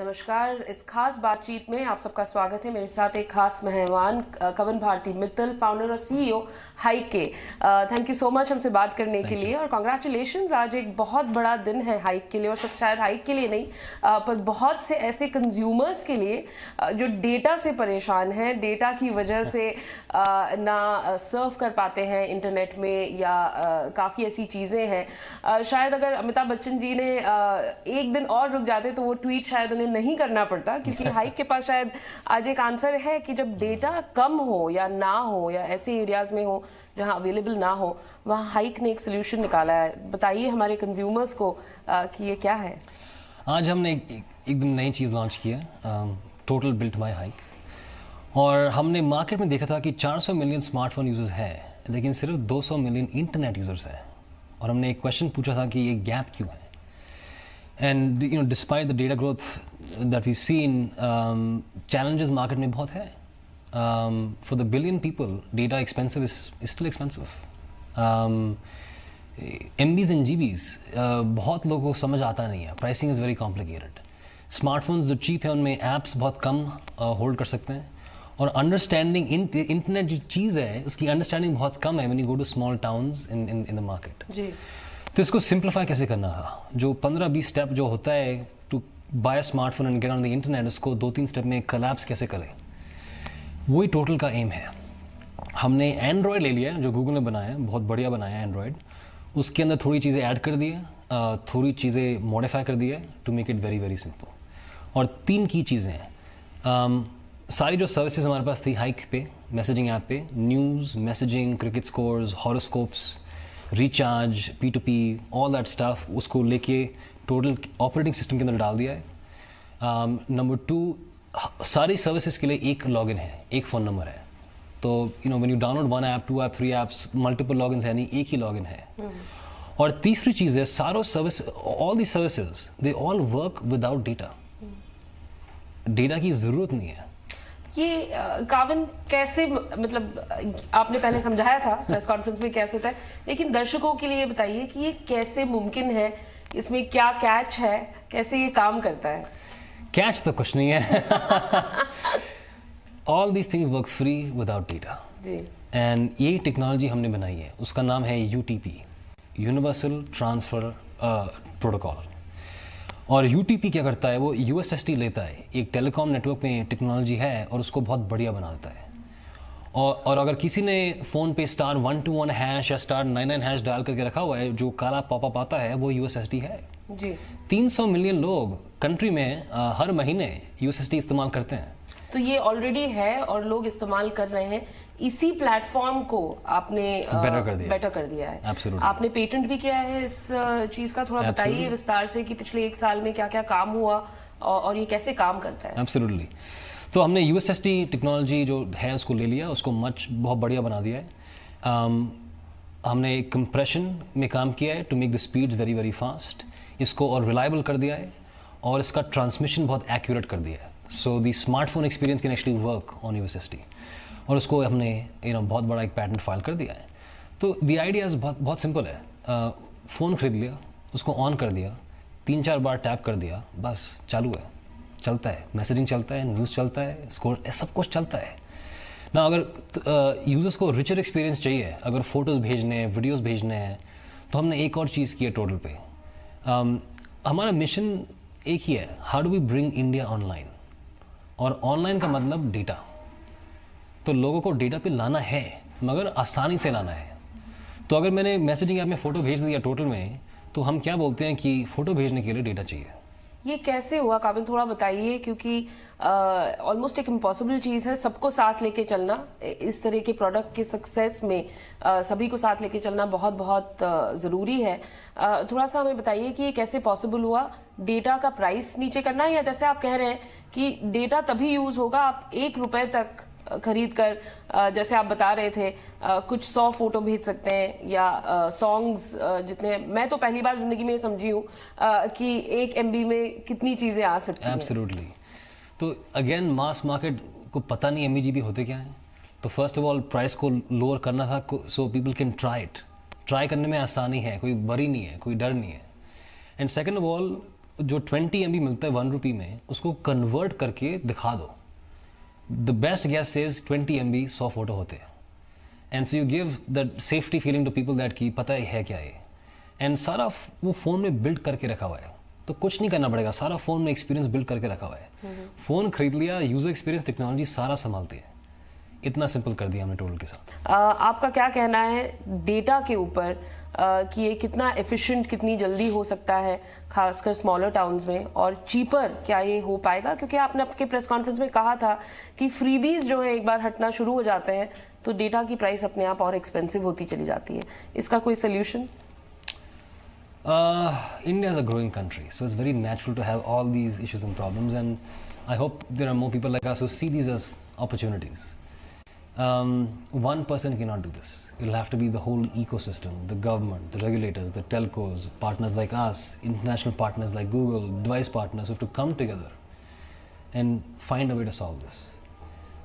नमस्कार इस खास बातचीत में आप सबका स्वागत है मेरे साथ एक खास मेहमान कवन भारती मित्तल फाउंडर और सीईओ हाई के थैंक यू सो मच हमसे बात करने के लिए और कॉन्ग्रेचुलेशन आज एक बहुत बड़ा दिन है हाइक के लिए और सब शायद हाइक के लिए नहीं आ, पर बहुत से ऐसे कंज्यूमर्स के लिए जो डेटा से परेशान हैं डेटा की वजह से आ, ना सर्व कर पाते हैं इंटरनेट में या काफ़ी ऐसी चीज़ें हैं शायद अगर अमिताभ बच्चन जी ने एक दिन और रुक जाते तो वो ट्वीट शायद उन्हें शामिल नहीं करना पड़ता क्योंकि हाइक के पास शायद आज एक आंसर है कि जब डेटा कम हो या ना हो या ऐसे एरियाज में हो जहां अवेलेबल ना हो वहां हाइक ने एक सोल्यूशन निकाला है बताइए हमारे कंज्यूमर्स को आ, कि ये क्या है आज हमने एक, एकदम नई चीज़ लॉन्च की है टोटल बिल्ट माई हाइक और हमने मार्केट में देखा था कि 400 मिलियन स्मार्टफोन यूज़र्स हैं लेकिन सिर्फ 200 मिलियन इंटरनेट यूज़र्स हैं और हमने एक क्वेश्चन पूछा था कि ये गैप क्यों है and you know despite the data growth that we've seen um, challenges market may both um, for the billion people data expensive is, still expensive MBs um, and GBs, uh, बहुत लोगों को समझ आता नहीं है pricing is very complicated smartphones जो cheap है उनमें ऐप्स बहुत कम होल्ड uh, कर सकते हैं और अंडरस्टैंडिंग इंटरनेट जो चीज़ है उसकी अंडरस्टैंडिंग बहुत कम है when you go to small towns in in the market तो इसको सिंप्लीफाई कैसे करना था जो पंद्रह बीस स्टेप जो होता है to buy smartphone and get on the internet उसको दो तीन स्टेप में कलेप्स कैसे करें वही टोटल का एम है हमने एंड्रॉयड ले लिया जो गूगल ने बनाया है बहुत बढ़िया बनाया है एंड्रॉयड उसके अंदर थोड़ी चीज़ें ऐड कर दी है थोड़ी चीज़ें मॉडिफाई कर दी है to make it very very simple और तीन की चीज़ें हैं सारी जो सर्विसेज हमारे पास थी हाइक पे मैसेजिंग ऐप पे news messaging cricket scores horoscopes recharge P to P all that stuff उसको लेके टोटल ऑपरेटिंग सिस्टम के अंदर डाल दिया है नंबर um, टू सारी सर्विसेज के लिए एक लॉगिन है एक फ़ोन नंबर है तो you know when you download one app two app three apps multiple login है नहीं एक ही लॉगिन है hmm. और तीसरी चीज़ है सारो service all the services they all work without data data की ज़रूरत नहीं है ये काविन कैसे मतलब आपने पहले समझाया था प्रेस कॉन्फ्रेंस में कैसे होता है लेकिन दर्शकों के लिए बताइए कि ये कैसे मुमकिन है इसमें क्या कैच है कैसे ये काम करता है कैच तो कुछ नहीं है all these things work free without data and ये टेक्नोलॉजी हमने बनाई है उसका नाम है यू यूनिवर्सल ट्रांसफर प्रोटोकॉल और यू क्या करता है वो यू लेता है एक टेलीकॉम नेटवर्क में टेक्नोलॉजी है और उसको बहुत बढ़िया बना देता है और और अगर किसी ने फ़ोन पे star one two one hash या स्टार नाइन नाइन हैश डाल करके रखा हुआ है जो काला पॉपअप आता है वो यू है जी 300 मिलियन लोग कंट्री में आ, हर महीने यूएसएसडी इस्तेमाल करते हैं तो ये ऑलरेडी है और लोग इस्तेमाल कर रहे हैं इसी प्लेटफॉर्म को आपने बेटर कर दिया बेटर कर दिया है Absolutely. आपने पेटेंट भी किया है इस चीज का थोड़ा बताइए विस्तार से कि पिछले एक साल में क्या क्या काम हुआ और ये कैसे काम करता है एब्सोल्युटली तो हमने यूएसएसटी टेक्नोलॉजी जो है उसको ले लिया उसको मच बहुत बढ़िया बना दिया है um, हमने कंप्रेशन में काम किया है to make the speed very very fast इसको और रिलायबल कर दिया है और इसका ट्रांसमिशन बहुत एक्यूरेट कर दिया है so the smartphone experience can actually work on U और उसको हमने यू नो बहुत बड़ा एक पैटर्न फाइल कर दिया है तो दी आइडियाज़ बहुत बहुत सिंपल है फ़ोन uh, ख़रीद लिया उसको ऑन कर दिया तीन चार बार टैप कर दिया बस चालू है चलता है मैसेजिंग चलता है न्यूज़ चलता है स्कोर सब कुछ चलता है ना अगर यूज़र्स को रिचर एक्सपीरियंस चाहिए अगर फ़ोटोज़ भेजने हैं वीडियोज़ भेजने हैं तो हमने एक और चीज़ किया टोटल पे um, हमारा मिशन एक ही है how do we bring India online और ऑनलाइन का मतलब डेटा तो लोगों को डेटा पे लाना है मगर आसानी से लाना है तो अगर मैंने मैसेजिंग ऐप में फ़ोटो भेज दिया टोटल में तो हम क्या बोलते हैं कि फ़ोटो भेजने के लिए डेटा चाहिए ये कैसे हुआ काबिल थोड़ा बताइए क्योंकि ऑलमोस्ट एक इम्पॉसिबल चीज़ है सबको साथ लेके चलना इस तरह के प्रोडक्ट के सक्सेस में आ, सभी को साथ लेके चलना बहुत बहुत ज़रूरी है आ, थोड़ा सा हमें बताइए कि ये कैसे पॉसिबल हुआ डेटा का प्राइस नीचे करना या जैसे आप कह रहे हैं कि डेटा तभी यूज़ होगा आप एक रुपए तक खरीद कर जैसे आप बता रहे थे कुछ सौ फोटो भेज सकते हैं या सॉन्ग्स जितने मैं तो पहली बार जिंदगी में समझी हूँ कि एक एम में कितनी चीज़ें आ सकती हैं तो अगेन मास मार्केट को पता नहीं एम भी होते क्या हैं तो फर्स्ट ऑफ ऑल प्राइस को लोअर करना था so people can try it try करने में आसानी है कोई बरी नहीं है कोई डर नहीं है एंड सेकेंड ऑफ ऑल जो ट्वेंटी एम मिलता है वन रुपी में उसको कन्वर्ट करके दिखा दो the best guess is twenty M B सौ फोटो होते हैं and so you give that safety feeling to people that की पता है क्या ये एंड सारा वो फ़ोन में बिल्ड करके रखा हुआ है तो कुछ नहीं करना पड़ेगा सारा फ़ोन में एक्सपीरियंस बिल्ड करके रखा हुआ है फ़ोन हम्म। खरीद लिया यूज़र एक्सपीरियंस टेक्नोलॉजी सारा संभालती है इतना सिंपल कर दिया हमने टोल के साथ आपका क्या कहना है डेटा के ऊपर कि ये कितना एफिशिएंट कितनी जल्दी हो सकता है खासकर स्मॉलर टाउन्स में और चीपर क्या ये हो पाएगा क्योंकि आपने आपके प्रेस कॉन्फ्रेंस में कहा था कि फ्रीबीज जो है एक बार हटना शुरू हो जाते हैं तो डेटा की प्राइस अपने आप और एक्सपेंसिव होती चली जाती है इसका कोई solution India is a growing country so it's very natural to have all these issues and problems and I hope there are more people like us who see these as opportunities. Um, one person cannot do this. It'll have to be the whole ecosystem, the government, the regulators, the telcos, partners like us, international partners like Google, device partners who have to come together and find a way to solve this.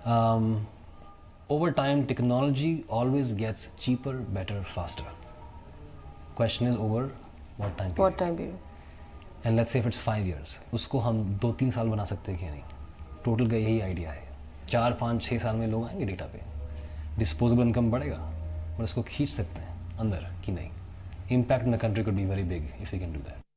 Um, over time, technology always gets cheaper, better, faster. Question is over what time period? What time period? And let's say if it's five years, Usko हम do तीन saal बना sakte हैं Total ka yehi idea hai. चार पाँच छः साल में लोग आएंगे डेटा पे डिस्पोजेबल इनकम बढ़ेगा और इसको खींच सकते हैं अंदर कि नहीं impact in the country could be very big if you can do that